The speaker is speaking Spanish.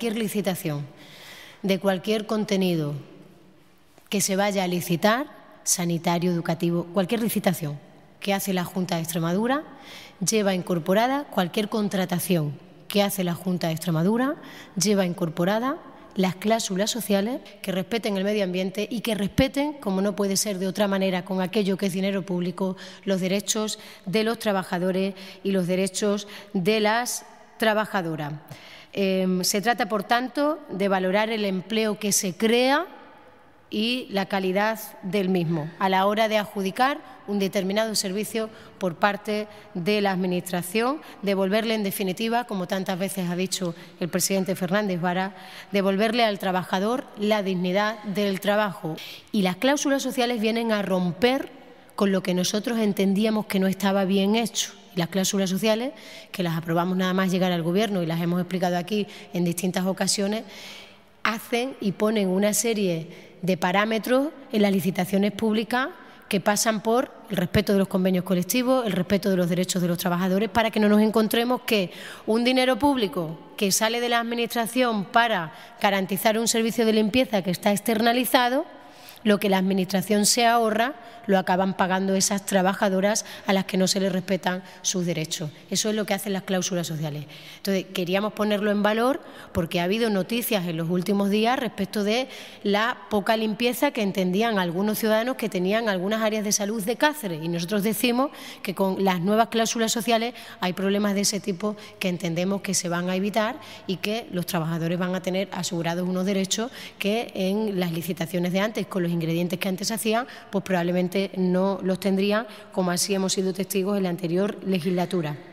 cualquier licitación, de cualquier contenido que se vaya a licitar, sanitario, educativo, cualquier licitación que hace la Junta de Extremadura, lleva incorporada cualquier contratación que hace la Junta de Extremadura, lleva incorporada las cláusulas sociales que respeten el medio ambiente y que respeten, como no puede ser de otra manera, con aquello que es dinero público, los derechos de los trabajadores y los derechos de las trabajadoras. Em, se trata, por tanto, de valorar el empleo que se crea y la calidad del mismo a la hora de adjudicar un determinado servicio por parte de la Administración, devolverle en definitiva, como tantas veces ha dicho el presidente Fernández Vara, devolverle al trabajador la dignidad del trabajo. Y las cláusulas sociales vienen a romper con lo que nosotros entendíamos que no estaba bien hecho. Las cláusulas sociales, que las aprobamos nada más llegar al Gobierno y las hemos explicado aquí en distintas ocasiones, hacen y ponen una serie de parámetros en las licitaciones públicas que pasan por el respeto de los convenios colectivos, el respeto de los derechos de los trabajadores, para que no nos encontremos que un dinero público que sale de la Administración para garantizar un servicio de limpieza que está externalizado, lo que la Administración se ahorra lo acaban pagando esas trabajadoras a las que no se les respetan sus derechos. Eso es lo que hacen las cláusulas sociales. Entonces, queríamos ponerlo en valor porque ha habido noticias en los últimos días respecto de la poca limpieza que entendían algunos ciudadanos que tenían algunas áreas de salud de Cáceres. Y nosotros decimos que con las nuevas cláusulas sociales hay problemas de ese tipo que entendemos que se van a evitar y que los trabajadores van a tener asegurados unos derechos que en las licitaciones de antes, con los ingredientes que antes hacía, pues probablemente no los tendría, como así hemos sido testigos en la anterior legislatura.